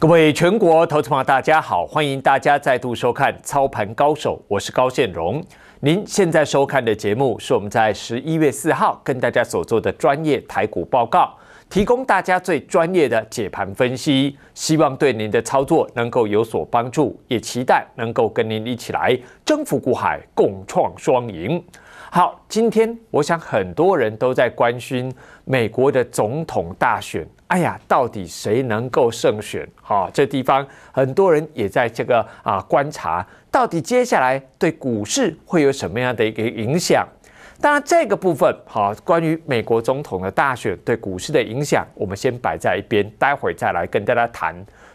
各位全国投资朋友，大家好！欢迎大家再度收看《操盘高手》，我是高建荣。您现在收看的节目是我们在十一月四号跟大家所做的专业台股报告，提供大家最专业的解盘分析，希望对您的操作能够有所帮助，也期待能够跟您一起来征服股海，共创双赢。好，今天我想很多人都在关心美国的总统大选。哎呀，到底谁能够胜选？好，这地方很多人也在这个啊观察，到底接下来对股市会有什么样的一个影响？当然，这个部分好，关于美国总统的大选对股市的影响，我们先摆在一边，待会再来跟大家谈。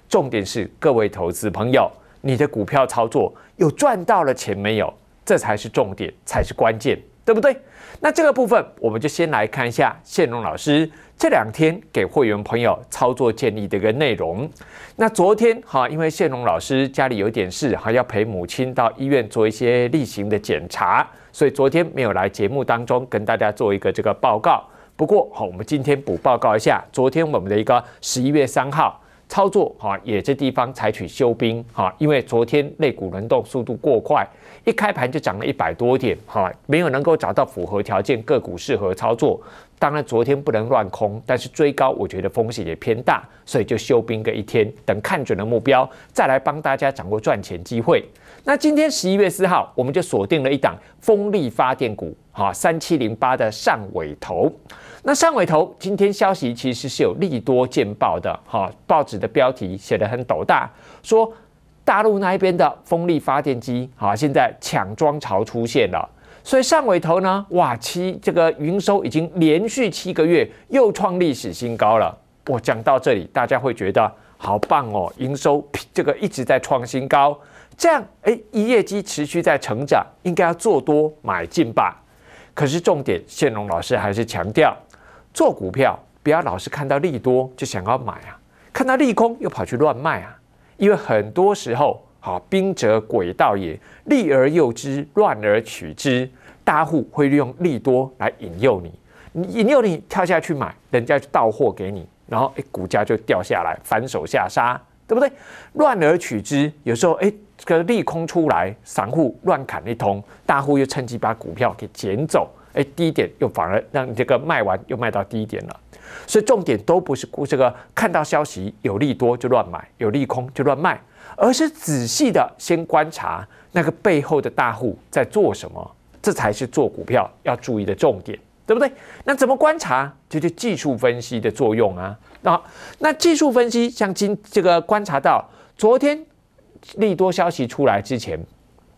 重点是各位投资朋友，你的股票操作有赚到了钱没有？这才是重点，才是关键，对不对？那这个部分，我们就先来看一下谢龙老师这两天给会员朋友操作建议的一个内容。那昨天哈，因为谢龙老师家里有点事哈，要陪母亲到医院做一些例行的检查，所以昨天没有来节目当中跟大家做一个这个报告。不过哈，我们今天补报告一下，昨天我们的一个十一月三号操作哈，也这地方采取休兵哈，因为昨天肋骨轮动速度过快。一开盘就涨了一百多点，哈，没有能够找到符合条件个股适合操作。当然，昨天不能乱空，但是追高我觉得风险也偏大，所以就休兵个一天，等看准了目标再来帮大家掌握赚钱机会。那今天十一月四号，我们就锁定了一档风力发电股，哈，三七零八的上尾头。那上尾头今天消息其实是有利多见报的，哈，报纸的标题写得很斗大，说。大陆那一边的风力发电机啊，现在抢装潮出现了，所以上尾头呢，哇七这个营收已经连续七个月又创历史新高了。我讲到这里，大家会觉得好棒哦，营收这个一直在创新高，这样哎，业绩持续在成长，应该要做多买进吧。可是重点，线荣老师还是强调，做股票不要老是看到利多就想要买啊，看到利空又跑去乱卖啊。因为很多时候，好兵者诡道也，利而诱之，乱而取之。大户会利用利多来引诱你，你引诱你跳下去买，人家就到货给你，然后哎，股价就掉下来，反手下杀，对不对？乱而取之，有时候哎，个利空出来，散户乱砍一通，大户又趁机把股票给捡走。哎，低点又反而让你这个卖完又卖到低点了，所以重点都不是估这个看到消息有利多就乱买，有利空就乱卖，而是仔细的先观察那个背后的大户在做什么，这才是做股票要注意的重点，对不对？那怎么观察？就是技术分析的作用啊。那那技术分析，像今这个观察到昨天利多消息出来之前。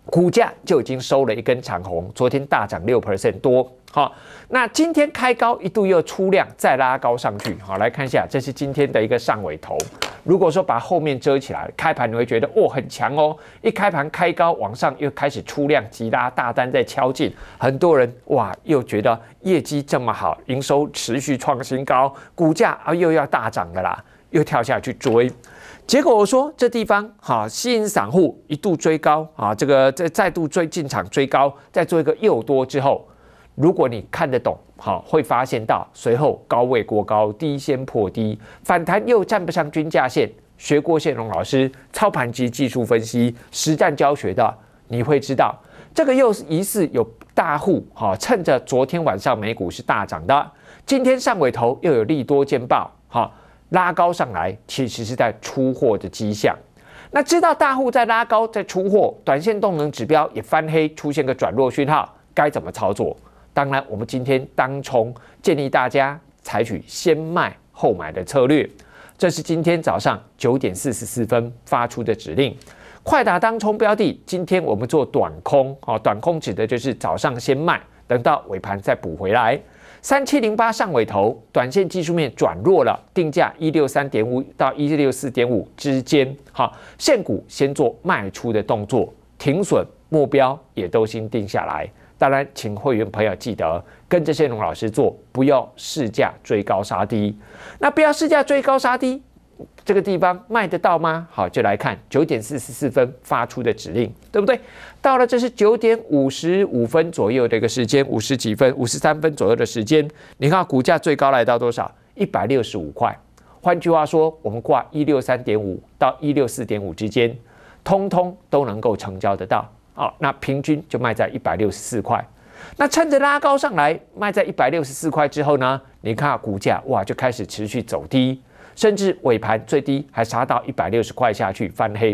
股价就已经收了一根长红，昨天大涨六 percent 多，好，那今天开高一度又出量，再拉高上去，好来看一下，这是今天的一个上尾头。如果说把后面遮起来，开盘你会觉得哇很强哦，一开盘开高往上又开始出量，急拉，大单在敲进，很多人哇又觉得业绩这么好，营收持续创新高，股价啊又要大涨的啦，又跳下去追。结果我说这地方哈，吸引散户一度追高啊，这个再再度追进场追高，再做一个又多之后，如果你看得懂好，会发现到随后高位过高，低先破低，反弹又站不上均价线。学过谢荣老师操盘及技术分析实战教学的，你会知道这个又是疑似有大户哈，趁着昨天晚上美股是大涨的，今天上尾头又有利多见报好。拉高上来，其实是在出货的迹象。那知道大户在拉高，在出货，短线动能指标也翻黑，出现个转弱讯号，该怎么操作？当然，我们今天当冲，建议大家采取先卖后买的策略。这是今天早上九点四十四分发出的指令，快打当冲标的。今天我们做短空啊，短空指的就是早上先卖，等到尾盘再补回来。三七零八上尾头，短线技术面转弱了，定价一六三点五到一六四点五之间，好，现股先做卖出的动作，停损目标也都先定下来。当然，请会员朋友记得跟着谢龙老师做，不要试价追高杀低。那不要试价追高杀低。这个地方卖得到吗？好，就来看九点四十四分发出的指令，对不对？到了，这是九点五十五分左右的一个时间，五十几分，五十三分左右的时间。你看股价最高来到多少？一百六十五块。换句话说，我们挂一六三点五到一六四点五之间，通通都能够成交得到。哦，那平均就卖在一百六十四块。那趁着拉高上来卖在一百六十四块之后呢？你看股价哇就开始持续走低。甚至尾盘最低还杀到一百六十块下去翻黑，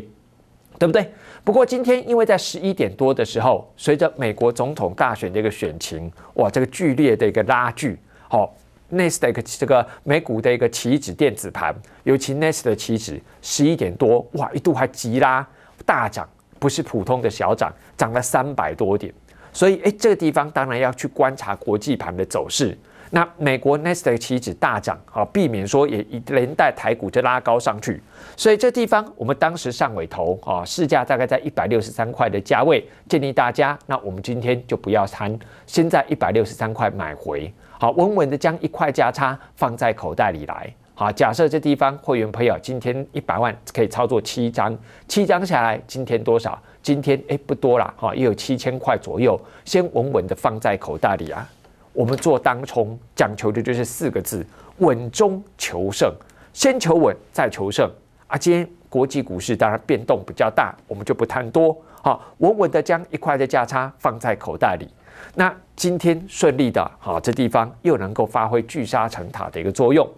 对不对？不过今天因为在十一点多的时候，随着美国总统大选的一个选情，哇，这个剧烈的一个拉锯。好，s 斯达 c 这个美股的一个期指电子盘，尤其 n s a 斯的期指，十一点多哇，一度还急拉大涨，不是普通的小涨，涨了三百多点。所以，哎，这个地方当然要去观察国际盘的走势。那美国 n e s t 的期指大涨，好避免说也连带台股就拉高上去，所以这地方我们当时上尾头，啊，市价大概在一百六十三块的价位，建议大家，那我们今天就不要贪，先在一百六十三块买回，好，稳稳的将一块价差放在口袋里来，好，假设这地方会员朋友今天一百万可以操作七张，七张下来今天多少？今天哎不多了，哈，也有七千块左右，先稳稳的放在口袋里啊。我们做当冲讲求的就是四个字：稳中求胜，先求稳再求胜。啊，今天国际股市当然变动比较大，我们就不贪多，好，稳稳的将一块的价差放在口袋里。那今天顺利的，好，这地方又能够发挥聚沙成塔的一个作用。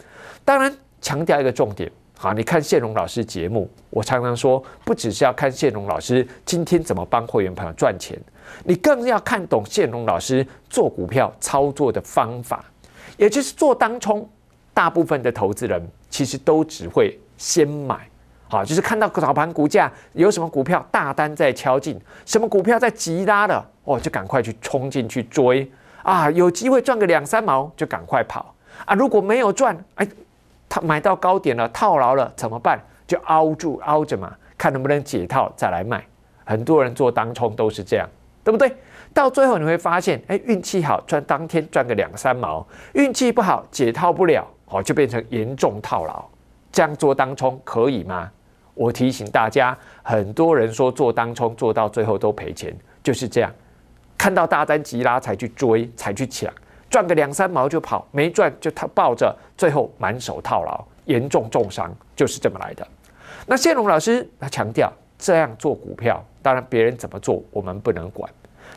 当然，强调一个重点。好，你看谢荣老师节目，我常常说，不只是要看谢荣老师今天怎么帮会员朋友赚钱，你更要看懂谢荣老师做股票操作的方法，也就是做当冲。大部分的投资人其实都只会先买，好，就是看到早盘股价有什么股票大单在敲进，什么股票在急拉的，哦，就赶快去冲进去追，啊，有机会赚个两三毛就赶快跑，啊，如果没有赚，哎。他买到高点了，套牢了怎么办？就凹住凹着嘛，看能不能解套再来卖。很多人做当冲都是这样，对不对？到最后你会发现，哎，运气好赚当天赚个两三毛，运气不好解套不了哦，就变成严重套牢。这样做当冲可以吗？我提醒大家，很多人说做当冲做到最后都赔钱，就是这样。看到大单急拉才去追，才去抢。赚个两三毛就跑，没赚就他抱着，最后满手套牢，严重重伤，就是这么来的。那谢龙老师他强调这样做股票，当然别人怎么做我们不能管，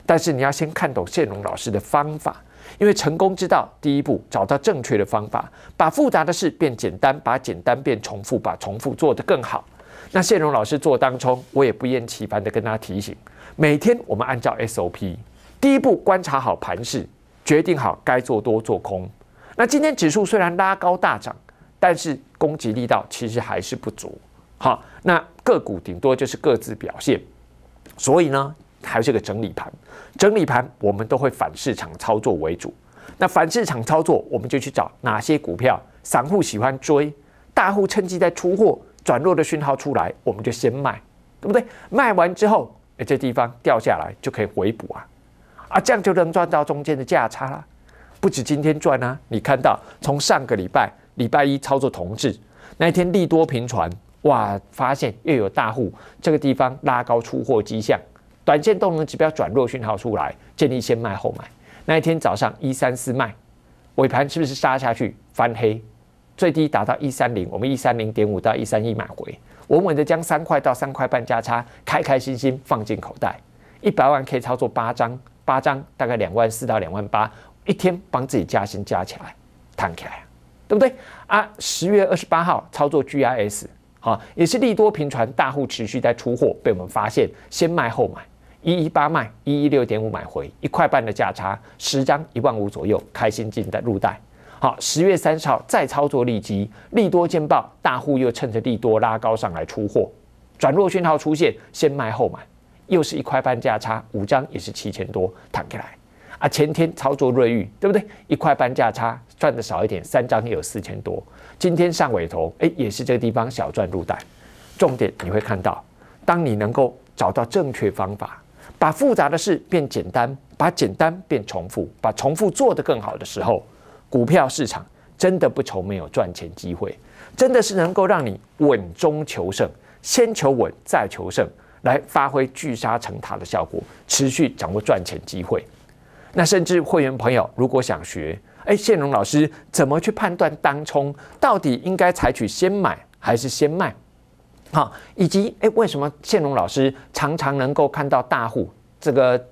但是你要先看懂谢龙老师的方法，因为成功之道第一步找到正确的方法，把复杂的事变简单，把简单变重复，把重复做得更好。那谢龙老师做当中，我也不厌其烦的跟他提醒，每天我们按照 SOP，第一步观察好盘势。决定好该做多做空。那今天指数虽然拉高大涨，但是攻击力道其实还是不足。好，那个股顶多就是各自表现。所以呢，还是个整理盘。整理盘我们都会反市场操作为主。那反市场操作，我们就去找哪些股票散户喜欢追，大户趁机在出货转弱的讯号出来，我们就先卖，对不对？卖完之后，哎，这地方掉下来就可以回补啊。啊，这样就能赚到中间的价差了，不止今天赚啊！你看到从上个礼拜礼拜一操作同志那一天利多平传，哇，发现又有大户这个地方拉高出货迹象，短线动能指标转弱讯号出来，建议先卖后买。那一天早上一三四卖，尾盘是不是杀下去翻黑，最低达到一三零，我们一三零点五到一三一买回，稳稳的将三块到三块半价差开开心心放进口袋，一百万可以操作八张。八张大概两万四到两万八，一天帮自己加薪加起来，弹起来，对不对啊？十月二十八号操作 GIS，好，也是利多平传大户持续在出货，被我们发现先卖后买，一一八卖，一一六点五买回，一块半的价差，十张一万五左右，开心进的入袋。好，十月三十号再操作利基，利多见报，大户又趁着利多拉高上来出货，转弱讯号出现，先卖后买。又是一块半价差，五张也是七千多，躺开来啊！前天操作瑞玉，对不对？一块半价差赚的少一点，三张也有四千多。今天上尾头，哎，也是这个地方小赚入袋。重点你会看到，当你能够找到正确方法，把复杂的事变简单，把简单变重复，把重复做得更好的时候，股票市场真的不愁没有赚钱机会，真的是能够让你稳中求胜，先求稳再求胜。来发挥聚沙成塔的效果，持续掌握赚钱机会。那甚至会员朋友如果想学，哎，谢龙老师怎么去判断当冲到底应该采取先买还是先卖？好，以及哎，为什么谢龙老师常常能够看到大户这个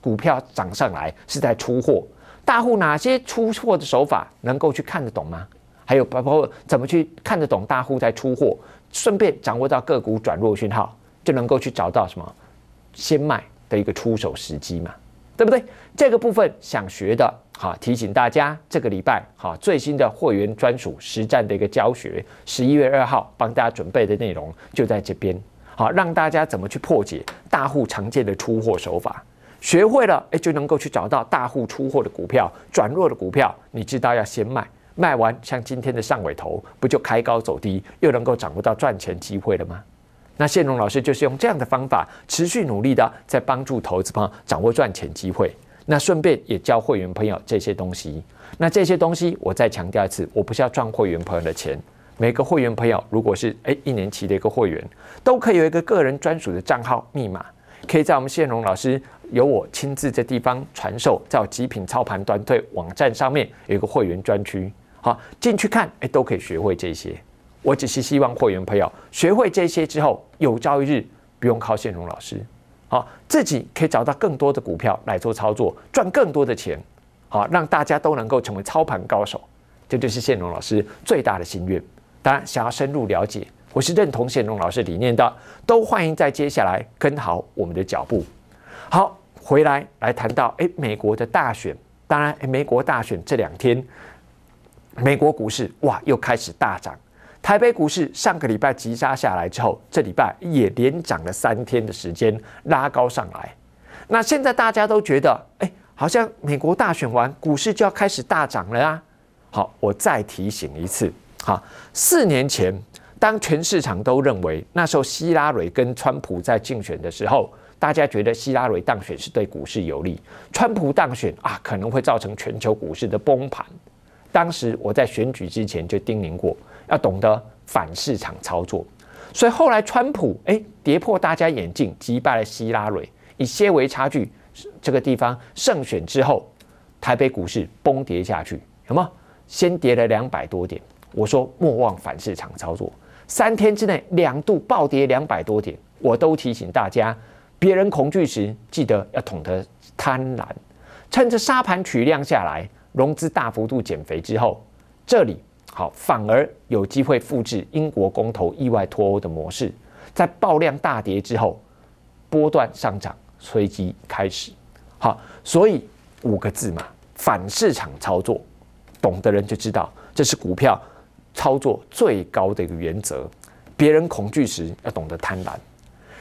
股票涨上来是在出货？大户哪些出货的手法能够去看得懂吗？还有包括怎么去看得懂大户在出货，顺便掌握到个股转弱讯号。就能够去找到什么先卖的一个出手时机嘛，对不对？这个部分想学的，好提醒大家，这个礼拜好最新的会员专属实战的一个教学，十一月二号帮大家准备的内容就在这边，好让大家怎么去破解大户常见的出货手法。学会了，哎，就能够去找到大户出货的股票、转弱的股票，你知道要先卖，卖完像今天的上尾头，不就开高走低，又能够掌握到赚钱机会了吗？那谢荣老师就是用这样的方法，持续努力的在帮助投资友掌握赚钱机会。那顺便也教会员朋友这些东西。那这些东西，我再强调一次，我不是要赚会员朋友的钱。每个会员朋友如果是诶一年期的一个会员，都可以有一个个人专属的账号密码，可以在我们谢荣老师由我亲自这地方传授，在极品操盘团队网站上面有一个会员专区，好进去看，诶都可以学会这些。我只是希望会员朋友学会这些之后，有朝一日不用靠线荣老师，好，自己可以找到更多的股票来做操作，赚更多的钱，好，让大家都能够成为操盘高手，这就是线荣老师最大的心愿。当然，想要深入了解，我是认同线荣老师理念的，都欢迎在接下来跟好我们的脚步。好，回来来谈到，哎，美国的大选，当然，美国大选这两天，美国股市哇又开始大涨。台北股市上个礼拜急杀下来之后，这礼拜也连涨了三天的时间，拉高上来。那现在大家都觉得，哎，好像美国大选完，股市就要开始大涨了啊！好，我再提醒一次，哈，四年前当全市场都认为那时候希拉蕊跟川普在竞选的时候，大家觉得希拉蕊当选是对股市有利，川普当选啊可能会造成全球股市的崩盘。当时我在选举之前就叮咛过。要懂得反市场操作，所以后来川普哎跌破大家眼镜，击败了希拉蕊，以些微差距这个地方胜选之后，台北股市崩跌下去，什么？先跌了两百多点。我说莫忘反市场操作，三天之内两度暴跌两百多点，我都提醒大家，别人恐惧时，记得要懂得贪婪，趁着沙盘取量下来，融资大幅度减肥之后，这里。好，反而有机会复制英国公投意外脱欧的模式，在爆量大跌之后，波段上涨，随即开始。好，所以五个字嘛，反市场操作，懂的人就知道，这是股票操作最高的一个原则。别人恐惧时，要懂得贪婪。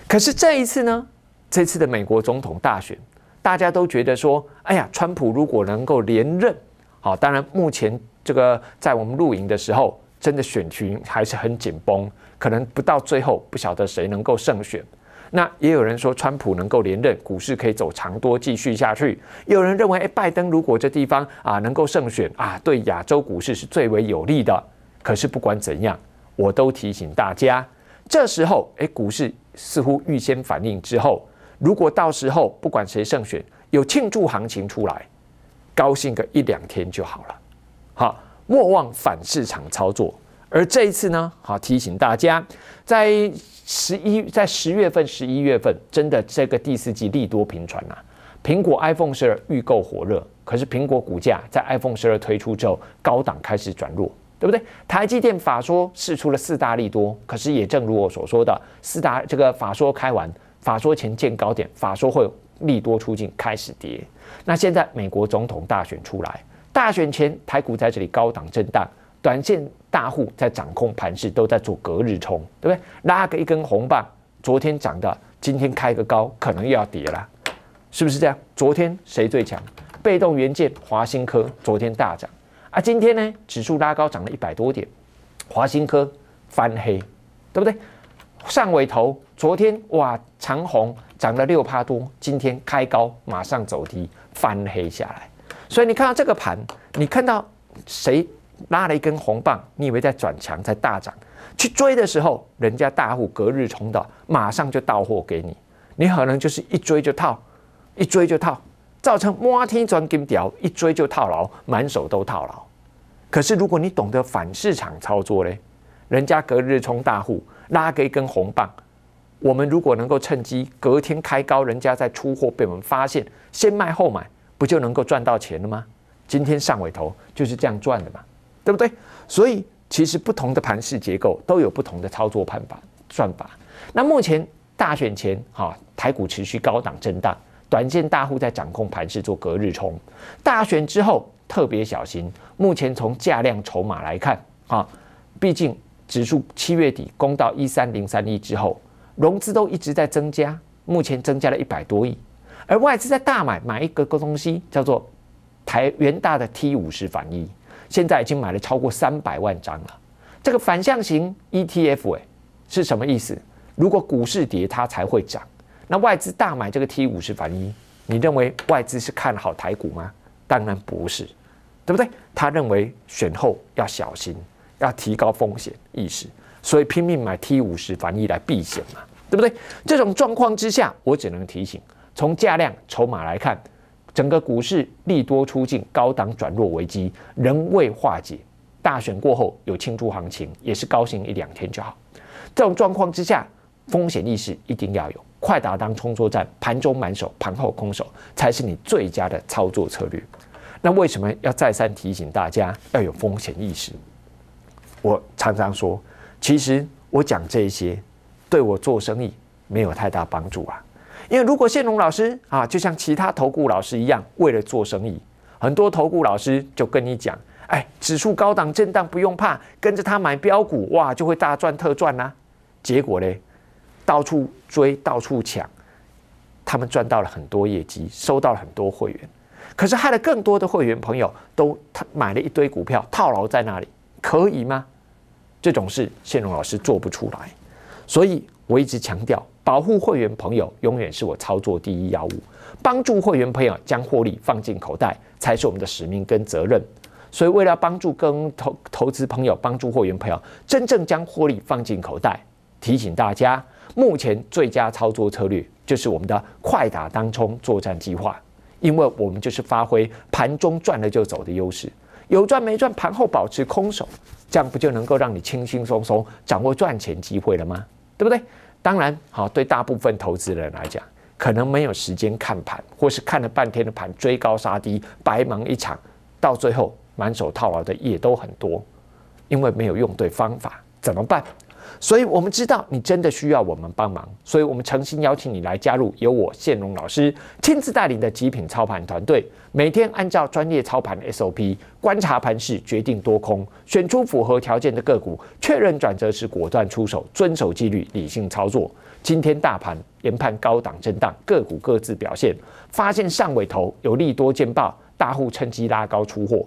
可是这一次呢？这次的美国总统大选，大家都觉得说，哎呀，川普如果能够连任，好，当然目前。这个在我们露营的时候，真的选群还是很紧绷，可能不到最后不晓得谁能够胜选。那也有人说，川普能够连任，股市可以走长多继续下去。有人认为，哎，拜登如果这地方啊能够胜选啊，对亚洲股市是最为有利的。可是不管怎样，我都提醒大家，这时候哎，股市似乎预先反应之后，如果到时候不管谁胜选，有庆祝行情出来，高兴个一两天就好了。好，莫忘反市场操作。而这一次呢，好提醒大家，在十一在十月份、十一月份，真的这个第四季利多频传呐。苹果 iPhone 十二预购火热，可是苹果股价在 iPhone 十二推出之后，高档开始转弱，对不对？台积电法说试出了四大利多，可是也正如我所说的，四大这个法说开完，法说前见高点，法说会利多出境开始跌。那现在美国总统大选出来。大选前，台股在这里高档震荡，短线大户在掌控盘势，都在做隔日冲，对不对？拉个一根红棒，昨天涨的，今天开个高，可能又要跌了，是不是这样？昨天谁最强？被动元件华新科昨天大涨，啊，今天呢？指数拉高涨了一百多点，华新科翻黑，对不对？上尾头昨天哇长虹涨了六趴多，今天开高马上走低，翻黑下来。所以你看到这个盘，你看到谁拉了一根红棒，你以为在转强，在大涨，去追的时候，人家大户隔日冲的，马上就到货给你，你可能就是一追就套，一追就套，造成摩天转金条，一追就套牢，满手都套牢。可是如果你懂得反市场操作咧，人家隔日冲大户拉一根红棒，我们如果能够趁机隔天开高，人家再出货被我们发现，先卖后买。不就能够赚到钱了吗？今天上尾头就是这样赚的嘛，对不对？所以其实不同的盘势结构都有不同的操作判法算法。那目前大选前哈，台股持续高档震荡，短线大户在掌控盘势做隔日冲。大选之后特别小心。目前从价量筹码来看啊，毕竟指数七月底攻到一三零三亿之后，融资都一直在增加，目前增加了一百多亿。而外资在大买，买一个个东西叫做台元大的 T 五十反一，现在已经买了超过三百万张了。这个反向型 ETF 哎，是什么意思？如果股市跌，它才会涨。那外资大买这个 T 五十反一，你认为外资是看好台股吗？当然不是，对不对？他认为选后要小心，要提高风险意识，所以拼命买 T 五十反一来避险嘛，对不对？这种状况之下，我只能提醒。从价量筹码来看，整个股市利多出尽，高档转弱危机仍未化解。大选过后有庆祝行情，也是高兴一两天就好。这种状况之下，风险意识一定要有。快打当冲作战，盘中满手，盘后空手，才是你最佳的操作策略。那为什么要再三提醒大家要有风险意识？我常常说，其实我讲这些，对我做生意没有太大帮助啊。因为如果线荣老师啊，就像其他投顾老师一样，为了做生意，很多投顾老师就跟你讲：“哎，指数高档震荡不用怕，跟着他买标股，哇，就会大赚特赚啦。”结果呢，到处追，到处抢，他们赚到了很多业绩，收到了很多会员，可是害了更多的会员朋友都他买了一堆股票，套牢在那里，可以吗？这种事线荣老师做不出来，所以我一直强调。保护会员朋友永远是我操作第一要务，帮助会员朋友将获利放进口袋才是我们的使命跟责任。所以，为了帮助跟投投资朋友，帮助会员朋友真正将获利放进口袋，提醒大家，目前最佳操作策略就是我们的快打当冲作战计划，因为我们就是发挥盘中赚了就走的优势，有赚没赚盘后保持空手，这样不就能够让你轻轻松松掌握赚钱机会了吗？对不对？当然，好对大部分投资人来讲，可能没有时间看盘，或是看了半天的盘，追高杀低，白忙一场，到最后满手套牢的也都很多，因为没有用对方法，怎么办？所以，我们知道你真的需要我们帮忙，所以我们诚心邀请你来加入由我谢荣老师亲自带领的极品操盘团队。每天按照专业操盘 SOP，观察盘势，决定多空，选出符合条件的个股，确认转折时果断出手，遵守纪律，理性操作。今天大盘研判高档震荡，个股各自表现，发现上尾头有利多见报，大户趁机拉高出货，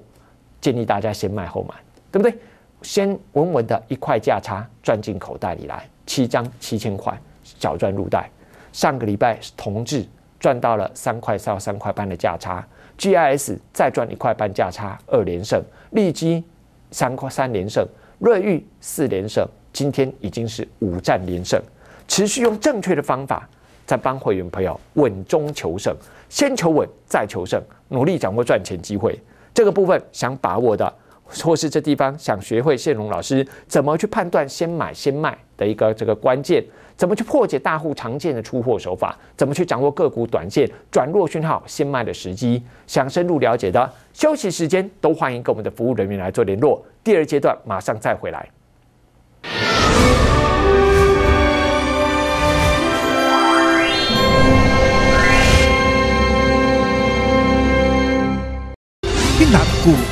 建议大家先卖后买，对不对？先稳稳的一块价差赚进口袋里来，七张七千块小赚入袋。上个礼拜同志赚到了三块到三块半的价差，GIS 再赚一块半价差，二连胜；利基三块三连胜，瑞昱四连胜，今天已经是五战连胜。持续用正确的方法，在帮会员朋友稳中求胜，先求稳再求胜，努力掌握赚钱机会。这个部分想把握的。或是这地方想学会谢龙老师怎么去判断先买先卖的一个这个关键，怎么去破解大户常见的出货手法，怎么去掌握个股短线转弱讯号先卖的时机？想深入了解的，休息时间都欢迎跟我们的服务人员来做联络。第二阶段马上再回来。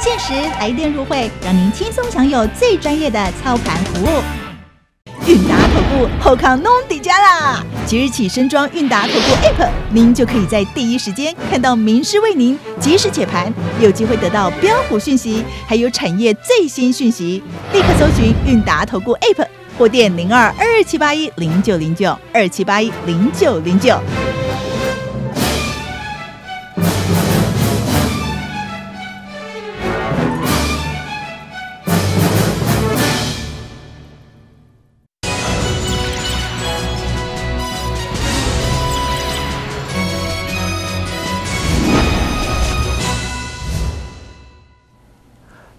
限时来电入会，让您轻松享有最专业的操盘服务。韵达投顾，后康弄底家啦！即日起升装韵达投顾 App，您就可以在第一时间看到名师为您及时解盘，有机会得到标股讯息，还有产业最新讯息。立刻搜寻韵达投顾 App，或电零二二七八一零九零九二七八一零九零九。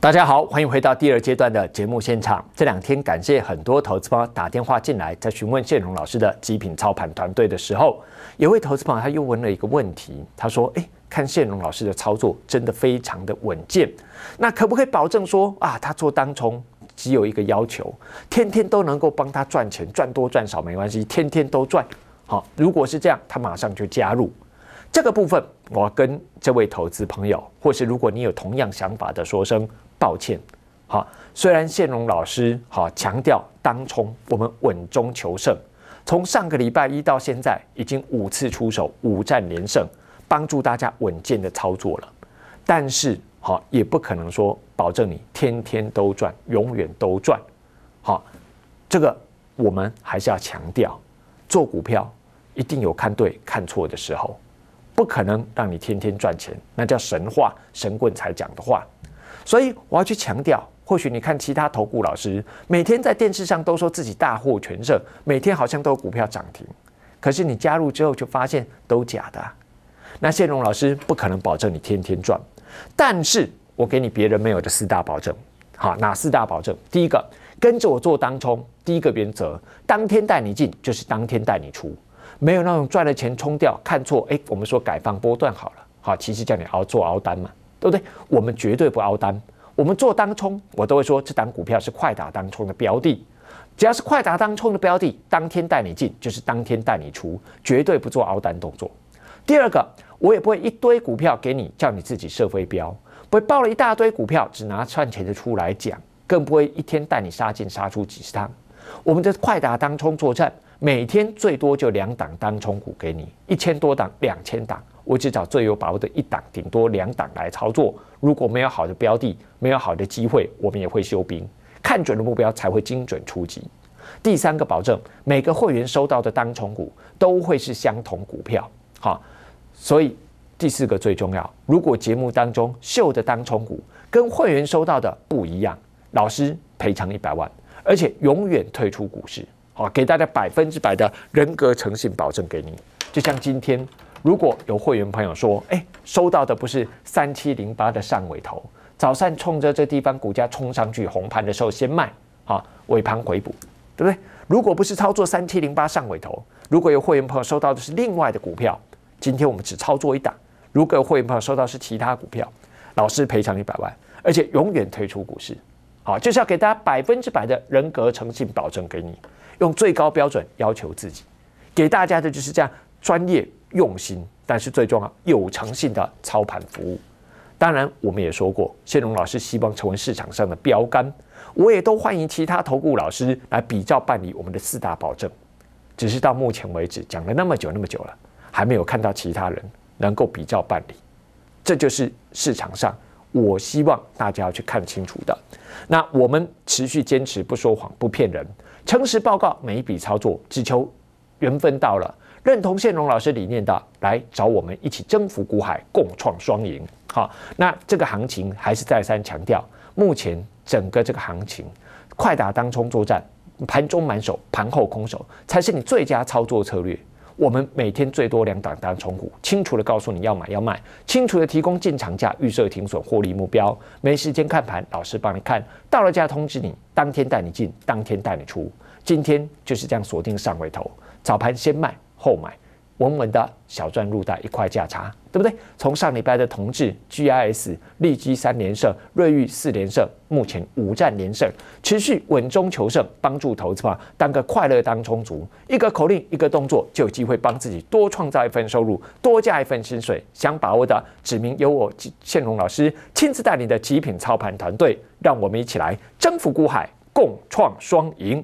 大家好，欢迎回到第二阶段的节目现场。这两天，感谢很多投资朋友打电话进来，在询问谢荣老师的极品操盘团队的时候，有位投资朋友他又问了一个问题。他说：“哎，看谢荣老师的操作，真的非常的稳健。那可不可以保证说啊，他做当冲只有一个要求，天天都能够帮他赚钱，赚多赚少没关系，天天都赚。好，如果是这样，他马上就加入。这个部分，我跟这位投资朋友，或是如果你有同样想法的说声。”抱歉，好，虽然谢荣老师好强调，当冲我们稳中求胜，从上个礼拜一到现在，已经五次出手，五战连胜，帮助大家稳健的操作了。但是好，也不可能说保证你天天都赚，永远都赚。好，这个我们还是要强调，做股票一定有看对、看错的时候，不可能让你天天赚钱，那叫神话，神棍才讲的话。所以我要去强调，或许你看其他投顾老师每天在电视上都说自己大获全胜，每天好像都有股票涨停，可是你加入之后就发现都假的。那谢荣老师不可能保证你天天赚，但是我给你别人没有的四大保证。好，哪四大保证？第一个，跟着我做当冲，第一个原则，当天带你进就是当天带你出，没有那种赚了钱冲掉，看错，哎，我们说改放波段好了，好，其实叫你熬做熬单嘛。对不对？我们绝对不熬单，我们做当冲，我都会说这档股票是快打当冲的标的。只要是快打当冲的标的，当天带你进就是当天带你出，绝对不做熬单动作。第二个，我也不会一堆股票给你叫你自己设飞镖，不会报了一大堆股票只拿赚钱的出来讲，更不会一天带你杀进杀出几十趟。我们的快打当冲作战，每天最多就两档当冲股给你，一千多档、两千档。我只找最有把握的一档，顶多两档来操作。如果没有好的标的，没有好的机会，我们也会休兵。看准的目标才会精准出击。第三个保证，每个会员收到的当冲股都会是相同股票。好，所以第四个最重要。如果节目当中秀的当冲股跟会员收到的不一样，老师赔偿一百万，而且永远退出股市。好，给大家百分之百的人格诚信保证给你。就像今天。如果有会员朋友说：“哎，收到的不是三七零八的上尾头，早上冲着这地方股价冲上去红盘的时候先卖啊，尾盘回补，对不对？”如果不是操作三七零八上尾头，如果有会员朋友收到的是另外的股票，今天我们只操作一档。如果有会员朋友收到是其他股票，老师赔偿一百万，而且永远退出股市。好，就是要给大家百分之百的人格诚信保证给你，用最高标准要求自己，给大家的就是这样专业。用心，但是最重要有诚信的操盘服务。当然，我们也说过，谢龙老师希望成为市场上的标杆。我也都欢迎其他投顾老师来比较办理我们的四大保证。只是到目前为止，讲了那么久那么久了，还没有看到其他人能够比较办理。这就是市场上我希望大家要去看清楚的。那我们持续坚持不说谎不骗人，诚实报告每一笔操作，只求缘分到了。认同宪荣老师理念的，来找我们一起征服股海，共创双赢。好，那这个行情还是再三强调，目前整个这个行情，快打当冲作战，盘中满手，盘后空手，才是你最佳操作策略。我们每天最多两档单冲股，清楚的告诉你要买要卖，清楚的提供进场价、预设停损、获利目标。没时间看盘，老师帮你看，到了价通知你，当天带你进，当天带你出。今天就是这样锁定上位头，早盘先卖。后买，稳稳的小赚入袋，一块价差，对不对？从上礼拜的同志 GIS、立基三连胜，瑞昱四连胜，目前五战连胜，持续稳中求胜，帮助投资嘛，当个快乐当充足，一个口令，一个动作，就有机会帮自己多创造一份收入，多加一份薪水。想把握的，指明由我宪荣老师亲自带领的极品操盘团队，让我们一起来征服股海，共创双赢。